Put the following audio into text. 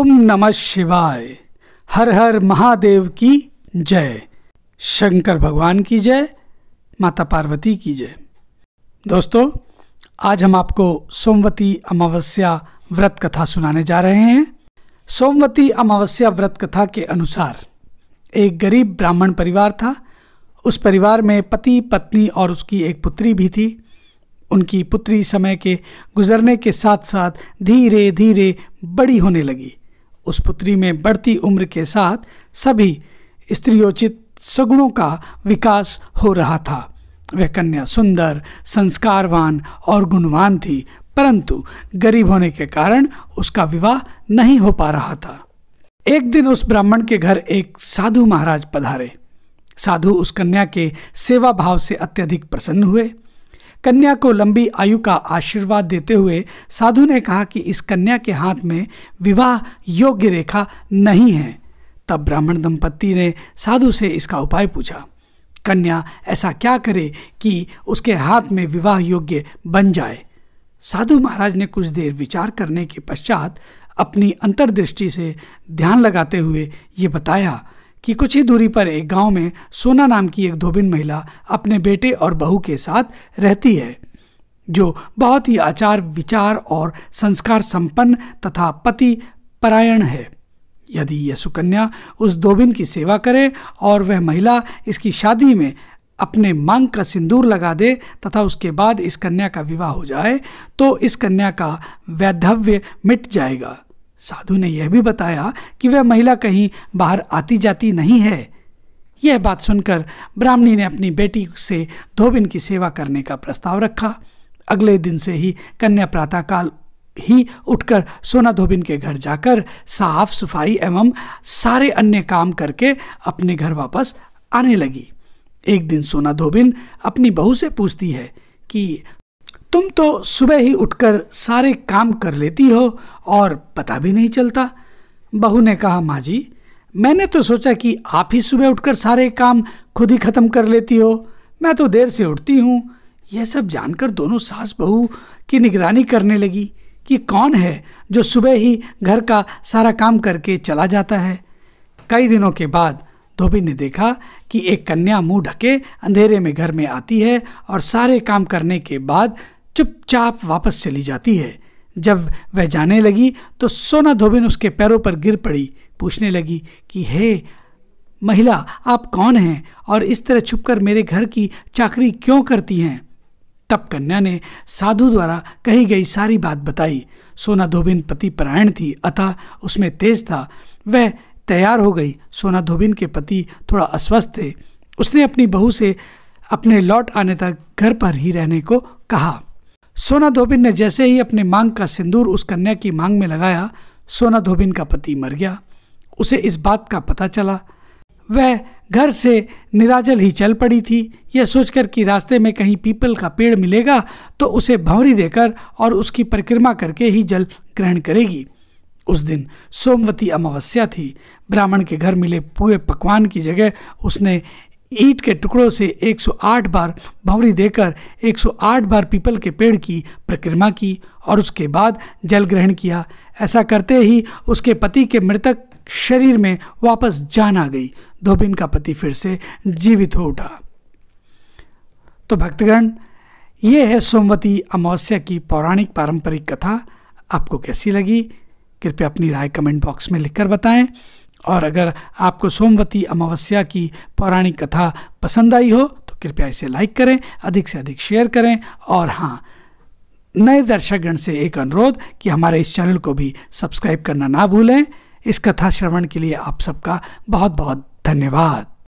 ओम नमः शिवाय हर हर महादेव की जय शंकर भगवान की जय माता पार्वती की जय दोस्तों आज हम आपको सोमवती अमावस्या व्रत कथा सुनाने जा रहे हैं सोमवती अमावस्या व्रत कथा के अनुसार एक गरीब ब्राह्मण परिवार था उस परिवार में पति पत्नी और उसकी एक पुत्री भी थी उनकी पुत्री समय के गुजरने के साथ साथ धीरे धीरे बड़ी होने लगी उस पुत्री में बढ़ती उम्र के साथ सभी स्त्रियोचित सगुणों का विकास हो रहा था वह कन्या सुंदर संस्कारवान और गुणवान थी परंतु गरीब होने के कारण उसका विवाह नहीं हो पा रहा था एक दिन उस ब्राह्मण के घर एक साधु महाराज पधारे साधु उस कन्या के सेवा भाव से अत्यधिक प्रसन्न हुए कन्या को लंबी आयु का आशीर्वाद देते हुए साधु ने कहा कि इस कन्या के हाथ में विवाह योग्य रेखा नहीं है तब ब्राह्मण दंपति ने साधु से इसका उपाय पूछा कन्या ऐसा क्या करे कि उसके हाथ में विवाह योग्य बन जाए साधु महाराज ने कुछ देर विचार करने के पश्चात अपनी अंतर्दृष्टि से ध्यान लगाते हुए ये बताया कि कुछ ही दूरी पर एक गांव में सोना नाम की एक धोबिन महिला अपने बेटे और बहू के साथ रहती है जो बहुत ही आचार विचार और संस्कार संपन्न तथा पति परायण है यदि यह सुकन्या उस धोबिन की सेवा करे और वह महिला इसकी शादी में अपने मांग का सिंदूर लगा दे तथा उसके बाद इस कन्या का विवाह हो जाए तो इस कन्या का वैधव्य मिट जाएगा साधु ने यह भी बताया कि वह महिला कहीं बाहर आती जाती नहीं है यह बात सुनकर ब्राह्मणी ने अपनी बेटी से धोबिन की सेवा करने का प्रस्ताव रखा अगले दिन से ही कन्या प्रातःकाल ही उठकर सोना धोबिन के घर जाकर साफ सफाई एवं सारे अन्य काम करके अपने घर वापस आने लगी एक दिन सोना धोबिन अपनी बहू से पूछती है कि तुम तो सुबह ही उठकर सारे काम कर लेती हो और पता भी नहीं चलता बहू ने कहा माँ जी मैंने तो सोचा कि आप ही सुबह उठकर सारे काम खुद ही ख़त्म कर लेती हो मैं तो देर से उठती हूँ यह सब जानकर दोनों सास बहू की निगरानी करने लगी कि कौन है जो सुबह ही घर का सारा काम करके चला जाता है कई दिनों के बाद धोबी ने देखा कि एक कन्या मुंह ढके अंधेरे में घर में आती है और सारे काम करने के बाद चुपचाप वापस चली जाती है जब वह जाने लगी तो सोना धोबिन उसके पैरों पर गिर पड़ी पूछने लगी कि हे महिला आप कौन हैं और इस तरह छुपकर मेरे घर की चाकरी क्यों करती हैं तब कन्या ने साधु द्वारा कही गई सारी बात बताई सोना धोबिन पति परायण थी अतः उसमें तेज था वह तैयार हो गई सोना धोबिन के पति थोड़ा अस्वस्थ थे उसने अपनी बहू से अपने लौट आने तक घर पर ही रहने को कहा सोना धोबिन ने जैसे ही अपनी मांग का सिंदूर उस कन्या की मांग में लगाया सोना धोबिन का पति मर गया उसे इस बात का पता चला वह घर से निराजल ही चल पड़ी थी यह सोचकर कि रास्ते में कहीं पीपल का पेड़ मिलेगा तो उसे भंवरी देकर और उसकी परिक्रमा करके ही जल ग्रहण करेगी उस दिन सोमवती अमावस्या थी ब्राह्मण के घर मिले पूरे पकवान की जगह उसने ईट के टुकड़ों से 108 बार भंवरी देकर 108 बार पीपल के पेड़ की परिक्रमा की और उसके बाद जल ग्रहण किया ऐसा करते ही उसके पति के मृतक शरीर में वापस जान आ गई धोबिन का पति फिर से जीवित हो उठा तो भक्तगण ये है सोमवती अमावस्या की पौराणिक पारंपरिक कथा आपको कैसी लगी कृपया अपनी राय कमेंट बॉक्स में लिखकर बताएं और अगर आपको सोमवती अमावस्या की पौराणिक कथा पसंद आई हो तो कृपया इसे लाइक करें अधिक से अधिक शेयर करें और हाँ नए दर्शकगण से एक अनुरोध कि हमारे इस चैनल को भी सब्सक्राइब करना ना भूलें इस कथा श्रवण के लिए आप सबका बहुत बहुत धन्यवाद